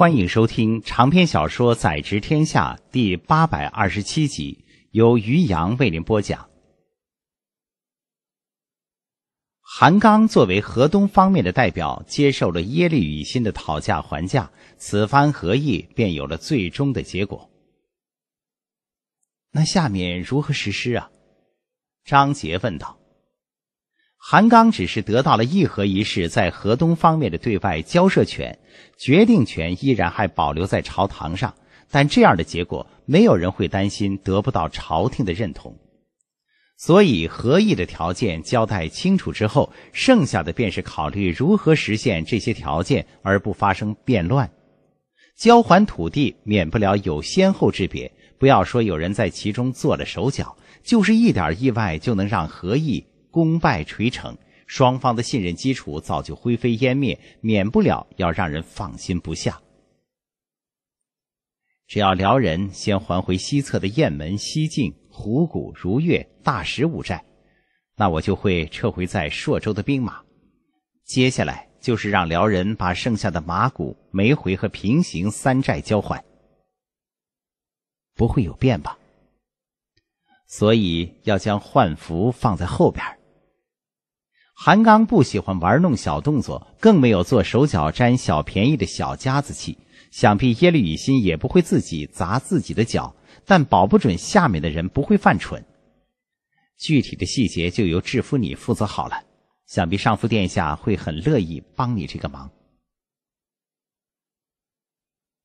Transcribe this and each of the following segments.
欢迎收听长篇小说《宰执天下》第八百二十七集，由于洋为您播讲。韩刚作为河东方面的代表，接受了耶律雨心的讨价还价，此番合议便有了最终的结果。那下面如何实施啊？张杰问道。韩刚只是得到了议和一事在河东方面的对外交涉权，决定权依然还保留在朝堂上。但这样的结果，没有人会担心得不到朝廷的认同。所以和议的条件交代清楚之后，剩下的便是考虑如何实现这些条件而不发生变乱。交还土地，免不了有先后之别。不要说有人在其中做了手脚，就是一点意外，就能让和议。功败垂成，双方的信任基础早就灰飞烟灭，免不了要让人放心不下。只要辽人先还回西侧的雁门、西境、虎谷、如月、大石五寨，那我就会撤回在朔州的兵马。接下来就是让辽人把剩下的马谷、梅回和平行三寨交还，不会有变吧？所以要将换符放在后边。韩刚不喜欢玩弄小动作，更没有做手脚、沾小便宜的小家子气。想必耶律乙辛也不会自己砸自己的脚，但保不准下面的人不会犯蠢。具体的细节就由制服你负责好了，想必上夫殿下会很乐意帮你这个忙。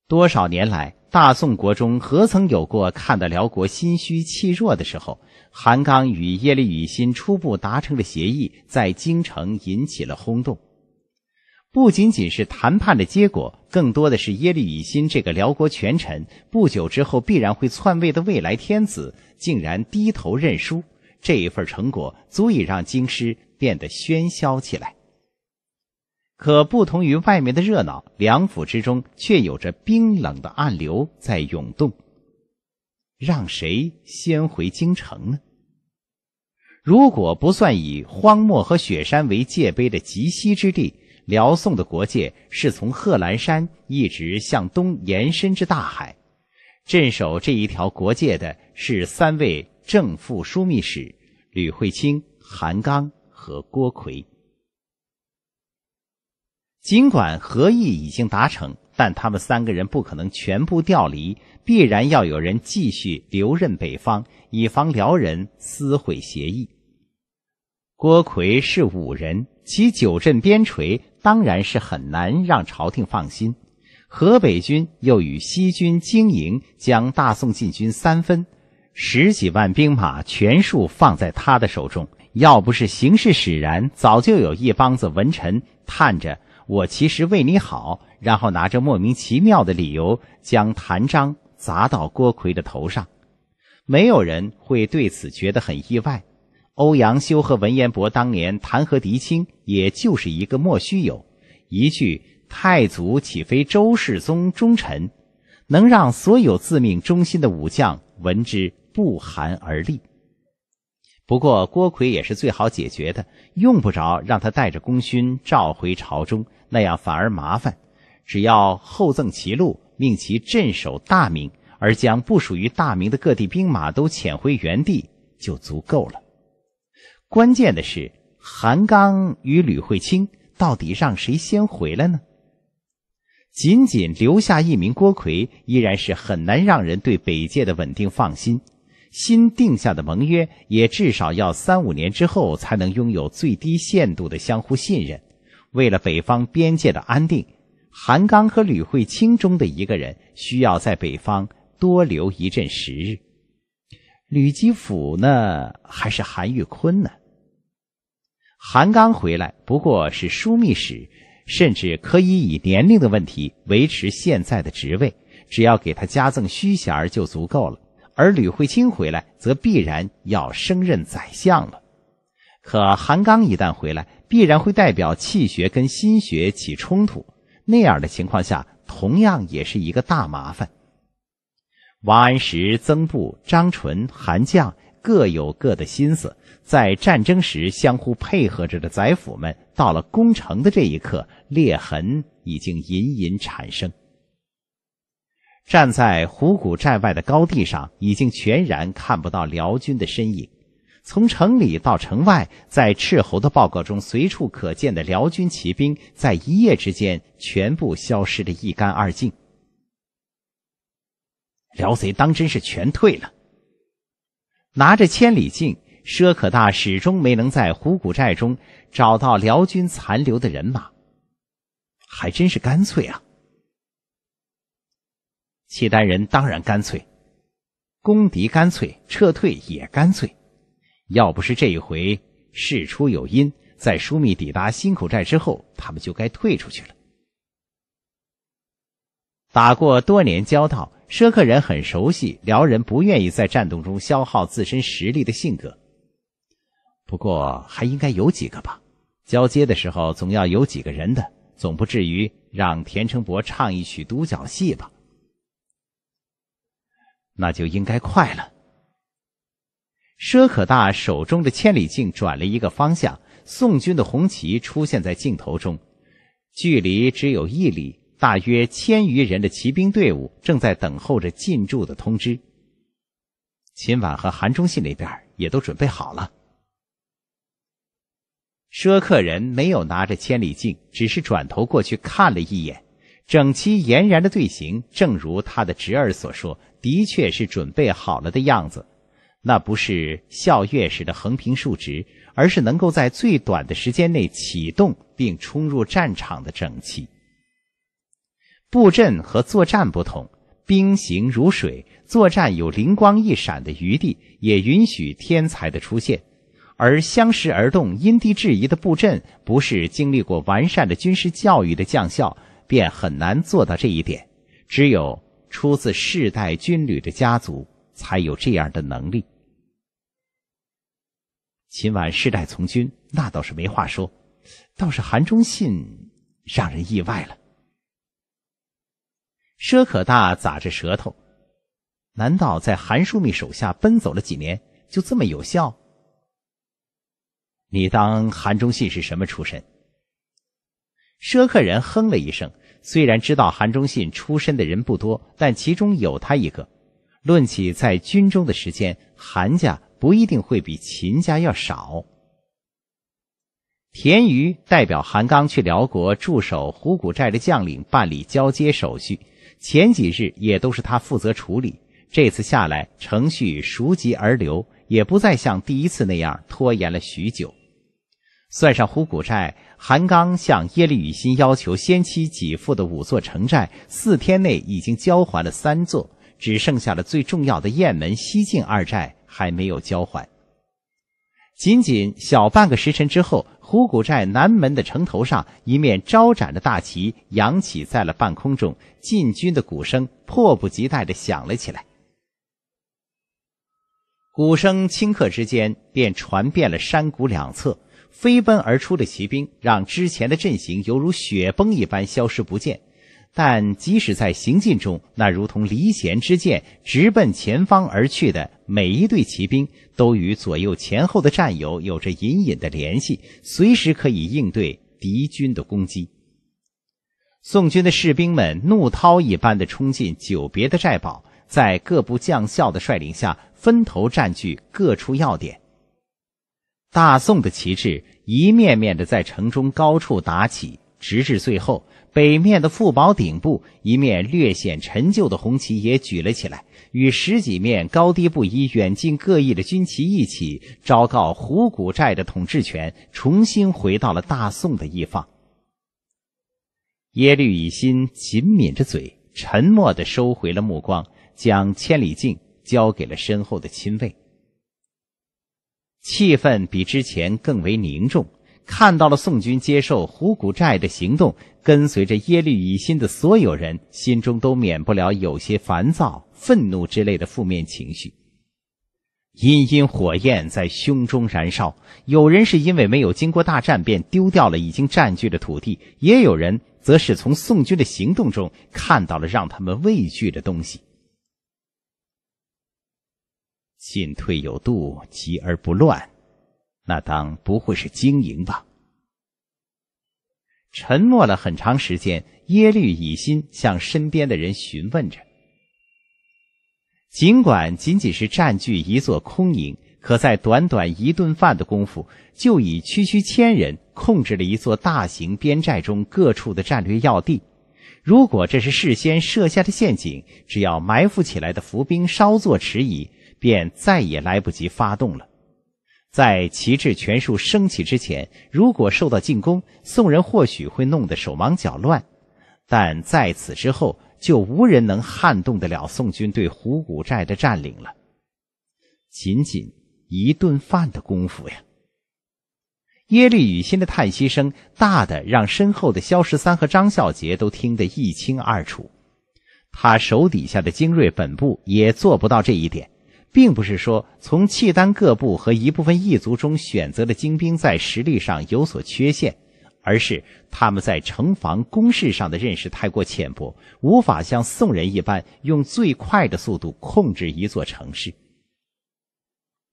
多少年来。大宋国中何曾有过看得辽国心虚气弱的时候？韩刚与耶律乙辛初步达成了协议，在京城引起了轰动。不仅仅是谈判的结果，更多的是耶律乙辛这个辽国权臣，不久之后必然会篡位的未来天子，竟然低头认输。这一份成果足以让京师变得喧嚣起来。可不同于外面的热闹，梁府之中却有着冰冷的暗流在涌动。让谁先回京城呢？如果不算以荒漠和雪山为界碑的极西之地，辽宋的国界是从贺兰山一直向东延伸至大海。镇守这一条国界的是三位正副枢密使：吕惠卿、韩刚和郭奎。尽管和议已经达成，但他们三个人不可能全部调离，必然要有人继续留任北方，以防辽人撕毁协议。郭奎是武人，其久镇边陲，当然是很难让朝廷放心。河北军又与西军经营，将大宋禁军三分，十几万兵马全数放在他的手中。要不是形势使然，早就有一帮子文臣探着。我其实为你好，然后拿着莫名其妙的理由将谭章砸到郭奎的头上，没有人会对此觉得很意外。欧阳修和文彦博当年弹劾狄青，也就是一个莫须有，一句“太祖岂非周世宗忠臣”，能让所有自命忠心的武将闻之不寒而栗。不过郭奎也是最好解决的，用不着让他带着功勋召回朝中。那样反而麻烦，只要厚赠其禄，命其镇守大明，而将不属于大明的各地兵马都遣回原地，就足够了。关键的是，韩刚与吕惠卿到底让谁先回来呢？仅仅留下一名郭奎，依然是很难让人对北界的稳定放心。新定下的盟约，也至少要三五年之后，才能拥有最低限度的相互信任。为了北方边界的安定，韩刚和吕惠卿中的一个人需要在北方多留一阵时日。吕吉甫呢，还是韩玉坤呢？韩刚回来不过是枢密使，甚至可以以年龄的问题维持现在的职位，只要给他加赠虚衔就足够了。而吕惠卿回来，则必然要升任宰相了。可韩刚一旦回来，必然会代表气血跟心血起冲突。那样的情况下，同样也是一个大麻烦。王安石、曾布、张纯、韩绛各有各的心思，在战争时相互配合着的宰辅们，到了攻城的这一刻，裂痕已经隐隐产生。站在虎骨寨外的高地上，已经全然看不到辽军的身影。从城里到城外，在斥候的报告中随处可见的辽军骑兵，在一夜之间全部消失的一干二净。辽贼当真是全退了。拿着千里镜，佘可大始终没能在虎骨寨中找到辽军残留的人马，还真是干脆啊！契丹人当然干脆，攻敌干脆，撤退也干脆。要不是这一回事出有因，在疏密抵达辛口寨之后，他们就该退出去了。打过多年交道，舍客人很熟悉辽人不愿意在战斗中消耗自身实力的性格。不过还应该有几个吧，交接的时候总要有几个人的，总不至于让田成博唱一曲独角戏吧？那就应该快了。佘可大手中的千里镜转了一个方向，宋军的红旗出现在镜头中，距离只有一里，大约千余人的骑兵队伍正在等候着进驻的通知。秦婉和韩忠信那边也都准备好了。佘客人没有拿着千里镜，只是转头过去看了一眼，整齐俨然的队形，正如他的侄儿所说，的确是准备好了的样子。那不是校阅时的横平竖直，而是能够在最短的时间内启动并冲入战场的整齐。布阵和作战不同，兵行如水，作战有灵光一闪的余地，也允许天才的出现；而相时而动、因地制宜的布阵，不是经历过完善的军事教育的将校便很难做到这一点。只有出自世代军旅的家族，才有这样的能力。秦婉世代从军，那倒是没话说；倒是韩忠信让人意外了。佘可大咋着舌头？难道在韩书密手下奔走了几年，就这么有效？你当韩忠信是什么出身？佘克人哼了一声。虽然知道韩忠信出身的人不多，但其中有他一个。论起在军中的时间，韩家。不一定会比秦家要少。田余代表韩刚去辽国驻守虎骨寨的将领办理交接手续，前几日也都是他负责处理。这次下来，程序熟极而流，也不再像第一次那样拖延了许久。算上虎骨寨，韩刚向耶律雨欣要求先期给付的五座城寨，四天内已经交还了三座，只剩下了最重要的雁门西境二寨。还没有交还。仅仅小半个时辰之后，虎谷寨南门的城头上，一面招展的大旗扬起在了半空中，进军的鼓声迫不及待的响了起来。鼓声顷刻之间便传遍了山谷两侧，飞奔而出的骑兵让之前的阵型犹如雪崩一般消失不见。但即使在行进中，那如同离弦之箭直奔前方而去的每一队骑兵，都与左右前后的战友有着隐隐的联系，随时可以应对敌军的攻击。宋军的士兵们怒涛一般的冲进久别的寨堡，在各部将校的率领下，分头占据各处要点。大宋的旗帜一面面的在城中高处打起，直至最后。北面的富宝顶部一面略显陈旧的红旗也举了起来，与十几面高低不一、远近各异的军旗一起，昭告虎骨寨的统治权重新回到了大宋的一方。耶律乙辛紧抿着嘴，沉默的收回了目光，将千里镜交给了身后的亲卫。气氛比之前更为凝重。看到了宋军接受虎骨寨的行动，跟随着耶律乙辛的所有人心中都免不了有些烦躁、愤怒之类的负面情绪。殷殷火焰在胸中燃烧。有人是因为没有经过大战便丢掉了已经占据的土地，也有人则是从宋军的行动中看到了让他们畏惧的东西。进退有度，急而不乱。那当不会是经营吧？沉默了很长时间，耶律乙辛向身边的人询问着。尽管仅仅是占据一座空营，可在短短一顿饭的功夫，就以区区千人控制了一座大型边寨中各处的战略要地。如果这是事先设下的陷阱，只要埋伏起来的伏兵稍作迟疑，便再也来不及发动了。在旗帜全数升起之前，如果受到进攻，宋人或许会弄得手忙脚乱；但在此之后，就无人能撼动得了宋军对虎谷寨的占领了。仅仅一顿饭的功夫呀！耶律与心的叹息声大的让身后的萧十三和张孝杰都听得一清二楚，他手底下的精锐本部也做不到这一点。并不是说从契丹各部和一部分异族中选择的精兵在实力上有所缺陷，而是他们在城防工事上的认识太过浅薄，无法像宋人一般用最快的速度控制一座城市。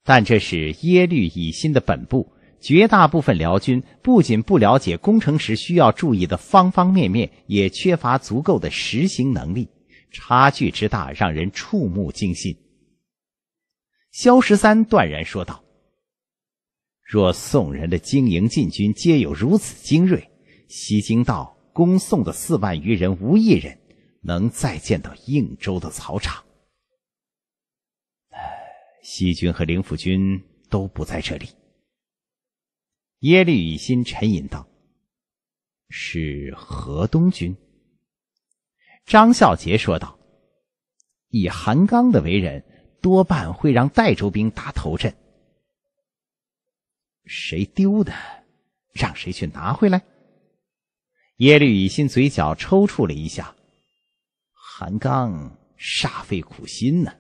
但这是耶律以新的本部，绝大部分辽军不仅不了解工程时需要注意的方方面面，也缺乏足够的实行能力，差距之大让人触目惊心。萧十三断然说道：“若宋人的经营禁军皆有如此精锐，西京道攻宋的四万余人无一人能再见到应州的草场。”“西军和灵抚军都不在这里。”耶律与心沉吟道：“是河东军。”张孝杰说道：“以韩刚的为人。”多半会让代州兵打头阵，谁丢的，让谁去拿回来。耶律以辛嘴角抽搐了一下，韩刚煞费苦心呢。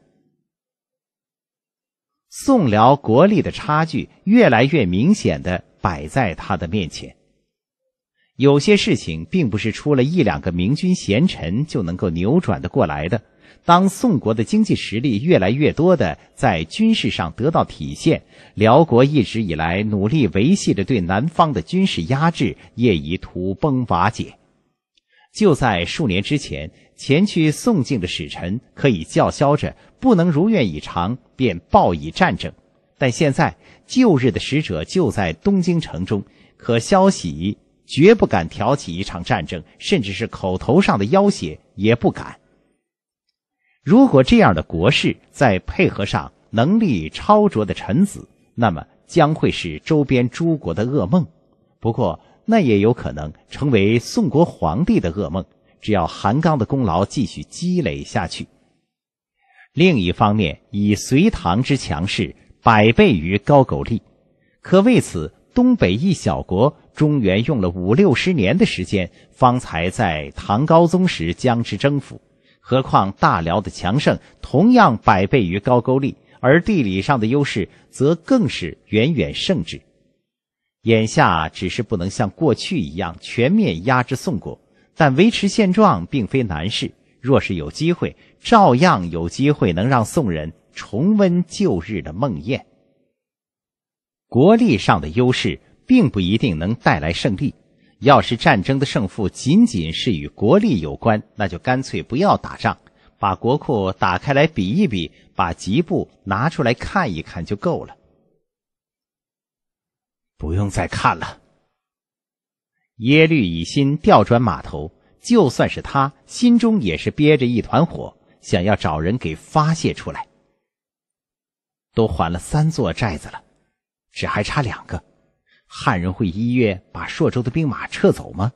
宋辽国力的差距越来越明显的摆在他的面前，有些事情并不是出了一两个明君贤臣就能够扭转的过来的。当宋国的经济实力越来越多的在军事上得到体现，辽国一直以来努力维系着对南方的军事压制，业已土崩瓦解。就在数年之前，前去宋境的使臣可以叫嚣着不能如愿以偿，便报以战争；但现在旧日的使者就在东京城中，可消息绝不敢挑起一场战争，甚至是口头上的要挟也不敢。如果这样的国事再配合上能力超卓的臣子，那么将会是周边诸国的噩梦。不过，那也有可能成为宋国皇帝的噩梦。只要韩刚的功劳继续积累下去。另一方面，以隋唐之强势，百倍于高狗丽。可为此东北一小国，中原用了五六十年的时间，方才在唐高宗时将之征服。何况大辽的强盛同样百倍于高句丽，而地理上的优势则更是远远胜之。眼下只是不能像过去一样全面压制宋国，但维持现状并非难事。若是有机会，照样有机会能让宋人重温旧日的梦魇。国力上的优势并不一定能带来胜利。要是战争的胜负仅仅是与国力有关，那就干脆不要打仗，把国库打开来比一比，把吉布拿出来看一看就够了，不用再看了。耶律乙辛调转马头，就算是他心中也是憋着一团火，想要找人给发泄出来。都还了三座寨子了，只还差两个。汉人会一月把朔州的兵马撤走吗？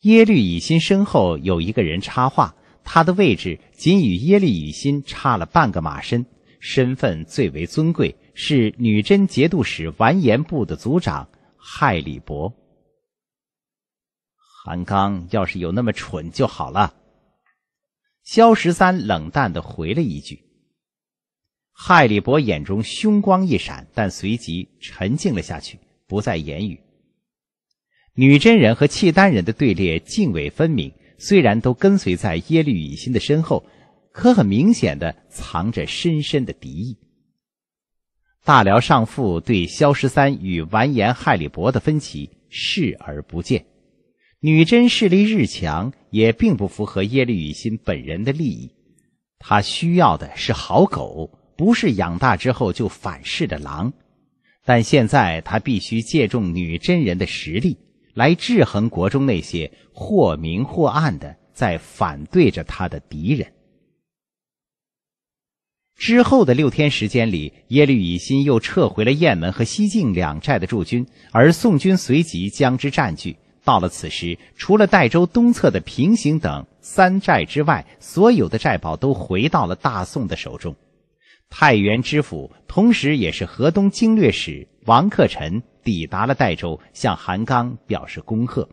耶律乙辛身后有一个人插话，他的位置仅与耶律乙辛差了半个马身，身份最为尊贵，是女真节度使完颜部的族长害里伯。韩刚要是有那么蠢就好了。萧十三冷淡的回了一句。害里伯眼中凶光一闪，但随即沉静了下去，不再言语。女真人和契丹人的队列泾渭分明，虽然都跟随在耶律乙心的身后，可很明显的藏着深深的敌意。大辽上父对萧十三与完颜害里伯的分歧视而不见，女真势力日强，也并不符合耶律乙心本人的利益。他需要的是好狗。不是养大之后就反噬的狼，但现在他必须借助女真人的实力来制衡国中那些或明或暗的在反对着他的敌人。之后的六天时间里，耶律乙辛又撤回了雁门和西境两寨的驻军，而宋军随即将之占据。到了此时，除了代州东侧的平行等三寨之外，所有的寨堡都回到了大宋的手中。太原知府，同时也是河东经略使王克臣抵达了代州，向韩刚表示恭贺。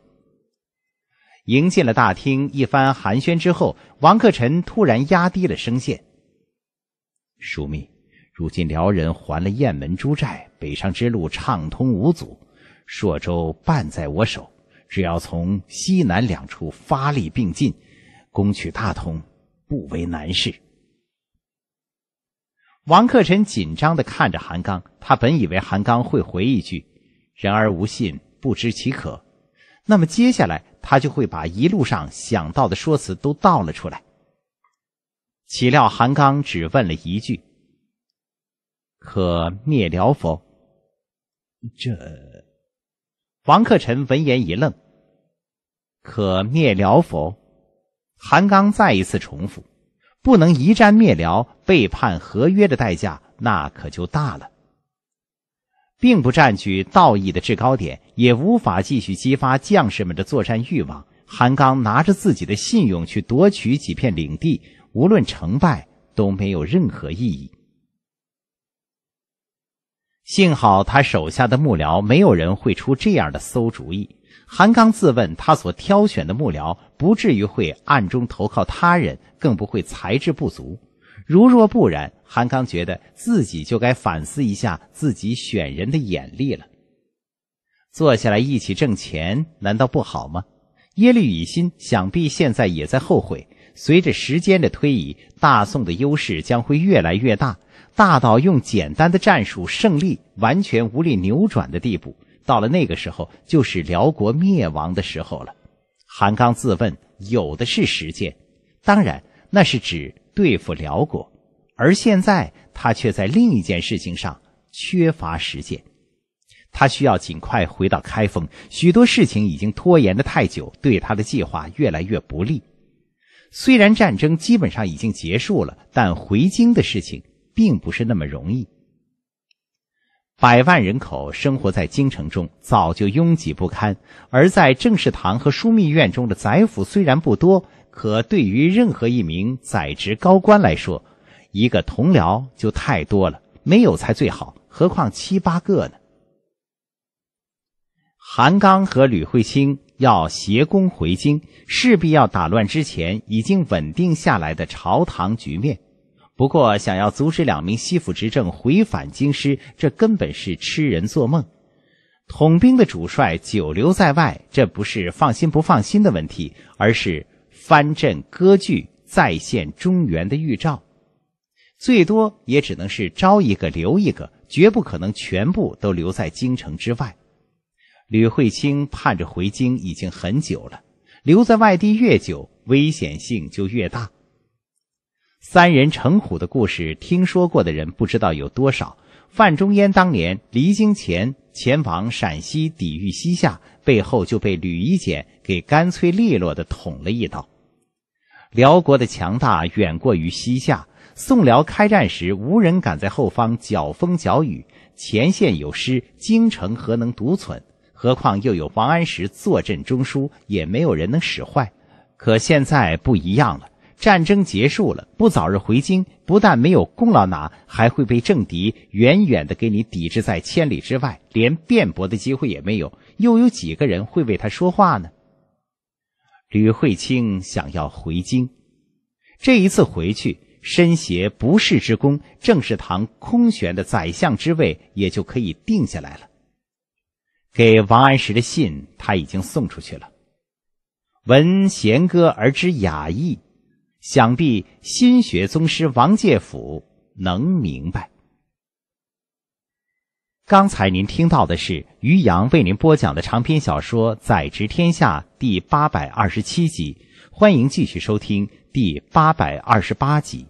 迎进了大厅，一番寒暄之后，王克臣突然压低了声线：“枢密，如今辽人还了雁门诸寨，北上之路畅通无阻，朔州半在我手，只要从西南两处发力并进，攻取大同不为难事。”王克臣紧张的看着韩刚，他本以为韩刚会回一句“人而无信，不知其可”，那么接下来他就会把一路上想到的说辞都倒了出来。岂料韩刚只问了一句：“可灭辽否？”这，王克臣闻言一愣。“可灭辽否？”韩刚再一次重复。不能一战灭辽，背叛合约的代价那可就大了。并不占据道义的制高点，也无法继续激发将士们的作战欲望。韩刚拿着自己的信用去夺取几片领地，无论成败都没有任何意义。幸好他手下的幕僚没有人会出这样的馊主意。韩刚自问，他所挑选的幕僚不至于会暗中投靠他人，更不会才智不足。如若不然，韩刚觉得自己就该反思一下自己选人的眼力了。坐下来一起挣钱，难道不好吗？耶律乙心想必现在也在后悔。随着时间的推移，大宋的优势将会越来越大，大到用简单的战术胜利完全无力扭转的地步。到了那个时候，就是辽国灭亡的时候了。韩刚自问，有的是时间，当然，那是指对付辽国。而现在，他却在另一件事情上缺乏时间。他需要尽快回到开封，许多事情已经拖延的太久，对他的计划越来越不利。虽然战争基本上已经结束了，但回京的事情并不是那么容易。百万人口生活在京城中，早就拥挤不堪；而在政事堂和枢密院中的宰府虽然不多，可对于任何一名宰执高官来说，一个同僚就太多了，没有才最好。何况七八个呢？韩刚和吕惠卿要携功回京，势必要打乱之前已经稳定下来的朝堂局面。不过，想要阻止两名西府执政回返京师，这根本是痴人做梦。统兵的主帅久留在外，这不是放心不放心的问题，而是藩镇割据再现中原的预兆。最多也只能是招一个留一个，绝不可能全部都留在京城之外。吕惠卿盼着回京已经很久了，留在外地越久，危险性就越大。三人成虎的故事，听说过的人不知道有多少。范仲淹当年离京前，前往陕西抵御西夏，背后就被吕夷简给干脆利落的捅了一刀。辽国的强大远过于西夏，宋辽开战时，无人敢在后方搅风搅雨，前线有失，京城何能独存？何况又有王安石坐镇中枢，也没有人能使坏。可现在不一样了。战争结束了，不早日回京，不但没有功劳拿，还会被政敌远远的给你抵制在千里之外，连辩驳的机会也没有。又有几个人会为他说话呢？吕慧卿想要回京，这一次回去，身携不世之功，政事堂空悬的宰相之位也就可以定下来了。给王安石的信他已经送出去了。闻弦歌而知雅意。想必心学宗师王介甫能明白。刚才您听到的是于洋为您播讲的长篇小说《宰执天下》第八百二十七集，欢迎继续收听第八百二十八集。